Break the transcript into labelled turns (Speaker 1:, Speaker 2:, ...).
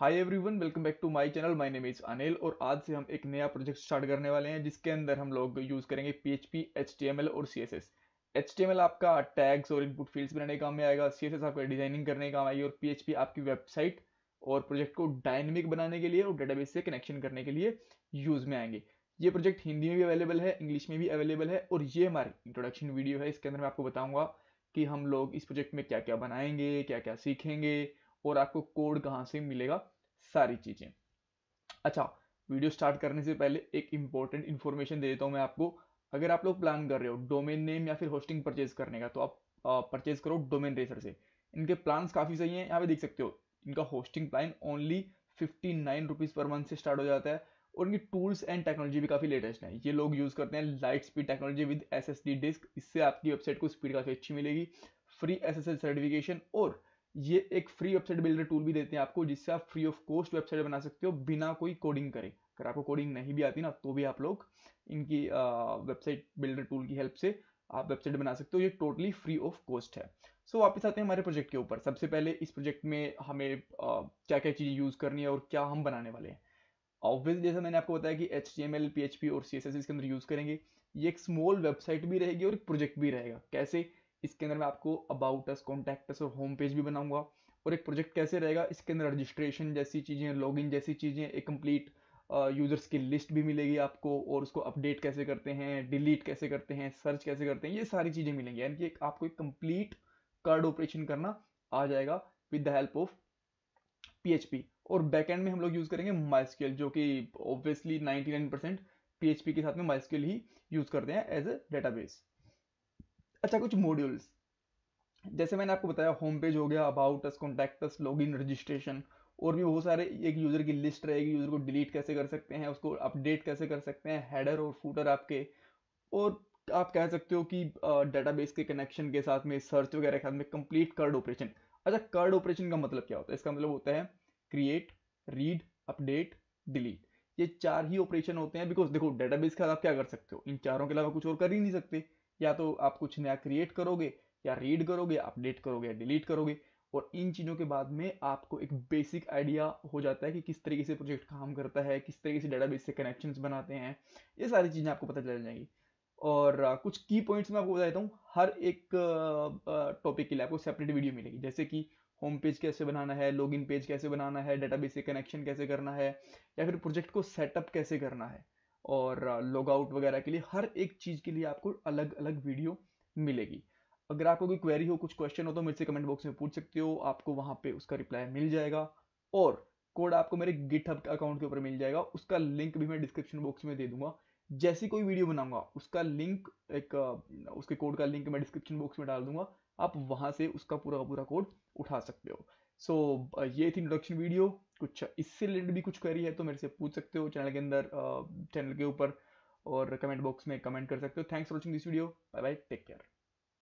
Speaker 1: hi everyone welcome back to my channel my name is Anil और आज से हम एक नया प्रोजेक्ट स्टार्ट करने वाले हैं जिसके अंदर हम लोग यूज़ करेंगे पीएचपी, एचटीएमएल और सीएसएस एचटीएमएल आपका टैग्स और इनपुट फील्ड्स बनाने काम में आएगा सीएसएस आपका डिजाइनिंग करने काम आएगी और पीएचपी आपकी वेबसाइट और प्रोजेक्ट को डायनेमिक बनाने के लिए और डेटाबेस से कनेक्शन करने के लिए यूज़ में आएंगे ये प्रोजेक्ट हिंदी में भी अवेलेबल है इंग्लिश में भी अवेलेबल है और ये हमारी इंट्रोडक्शन वीडियो है इसके अंदर मैं आपको बताऊंगा कि हम लोग इस प्रोजेक्ट में क्या क्या बनाएंगे क्या क्या सीखेंगे और आपको कोड कहाँ से मिलेगा सारी चीज़ें अच्छा वीडियो स्टार्ट करने से पहले एक इंपॉर्टेंट इन्फॉर्मेशन दे देता हूँ मैं आपको अगर आप लोग प्लान कर रहे हो डोमेन नेम या फिर होस्टिंग परचेज करने का तो आप परचेज करो डोमेन रेसर से इनके प्लान काफ़ी सही हैं यहाँ पे देख सकते हो इनका hosting plan only fifty nine rupees per month से स्टार्ट हो जाता है और इनकी टूल्स एंड टेक्नोलॉजी भी काफ़ी लेटेस्ट है ये लोग यूज़ करते हैं light speed technology with S disk इससे आपकी वेबसाइट को स्पीड काफ़ी अच्छी मिलेगी फ्री एस सर्टिफिकेशन और ये एक फ्री वेबसाइट बिल्डर टूल भी देते हैं आपको जिससे आप फ्री ऑफ कॉस्ट वेबसाइट बना सकते हो बिना कोई कोडिंग करे अगर आपको कोडिंग नहीं भी आती ना तो भी आप लोग इनकी वेबसाइट बिल्डर टूल की हेल्प से आप वेबसाइट बना सकते हो ये टोटली फ्री ऑफ कॉस्ट है सो so, वापस आते हैं हमारे प्रोजेक्ट के ऊपर सबसे पहले इस प्रोजेक्ट में हमें क्या क्या चीज़ यूज़ करनी है और क्या हम बनाने वाले हैं ऑब्वियस जैसे मैंने आपको बताया कि H T M L P H P और सी एस एस इसके अंदर यूज़ करेंगे ये एक स्मॉल वेबसाइट भी रहेगी और एक प्रोजेक्ट भी रहेगा कैसे इसके अंदर मैं आपको अबाउट अस कॉन्टैक्ट अस और होम पेज भी बनाऊंगा और एक प्रोजेक्ट कैसे रहेगा इसके अंदर रजिस्ट्रेशन जैसी चीज़ें लॉगिन जैसी चीज़ें एक कंप्लीट यूज़र्स uh, की लिस्ट भी मिलेगी आपको और उसको अपडेट कैसे करते हैं डिलीट कैसे करते हैं सर्च कैसे करते हैं ये सारी चीज़ें मिलेंगी यानी कि आपको एक कंप्लीट कार्ड ऑपरेशन करना आ जाएगा with the help of P और बैकएंड में हम लोग यूज़ करेंगे माइस्क्यूएल जो कि ऑब्वियसली 99 परसेंट पी के साथ में माइस्क्यूएल ही यूज़ करते हैं एज ए डेटाबेस अच्छा कुछ मॉड्यूल्स जैसे मैंने आपको बताया होम पेज हो गया about us contact us login registration और भी बहुत सारे एक यूज़र की लिस्ट रहेगी यूज़र को डिलीट कैसे कर सकते हैं उसको अपडेट कैसे कर सकते हैं हेडर और फूटर आपके और आप कह सकते हो कि डेटाबेस के कनेक्शन के साथ में सर्च वगैरह के साथ में कंप्लीट कर्ड ऑपरेशन अच्छा कर्ड ऑपरेशन का मतलब क्या होता है इसका मतलब होता है क्रिएट रीड अपडेट डिलीट ये चार ही ऑपरेशन होते हैं बिकॉज देखो डेटाबेस के साथ आप क्या कर सकते हो इन चारों के अलावा कुछ और कर ही नहीं सकते या तो आप कुछ नया क्रिएट करोगे या रीड करोगे अपडेट करोगे या डिलीट करोगे और इन चीज़ों के बाद में आपको एक बेसिक आइडिया हो जाता है कि किस तरीके से प्रोजेक्ट काम करता है किस तरीके से डेटाबेस से कनेक्शन बनाते हैं ये सारी चीज़ें आपको पता चल जाएंगी और कुछ की पॉइंट्स मैं आपको बता देता हूँ हर एक टॉपिक के लिए आपको सेपरेट वीडियो मिलेगी जैसे कि होम पेज कैसे बनाना है लॉगिन पेज कैसे बनाना है डेटाबेस से कनेक्शन कैसे करना है या फिर प्रोजेक्ट को सेटअप कैसे करना है और लॉग आउट वगैरह के लिए हर एक चीज़ के लिए आपको अलग अलग वीडियो मिलेगी अगर आपको कोई क्वेरी हो कुछ क्वेश्चन हो तो मेरे से कमेंट बॉक्स में पूछ सकते हो आपको वहां पे उसका रिप्लाई मिल जाएगा और कोड आपको मेरे गिटहब अकाउंट के ऊपर मिल जाएगा उसका लिंक भी मैं डिस्क्रिप्शन बॉक्स में दे दूंगा जैसी कोई वीडियो बनाऊंगा उसका लिंक एक उसके कोड का लिंक मैं डिस्क्रिप्शन बॉक्स में डाल दूंगा आप वहाँ से उसका पूरा पूरा कोड उठा सकते हो सो so, ये थी इंट्रोडक्शन वीडियो कुछ इससे रिलेटेड भी कुछ क्वेरी है तो मेरे से पूछ सकते हो चैनल के अंदर चैनल के ऊपर और कमेंट बॉक्स में कमेंट कर सकते हो thanks for watching this video bye bye take care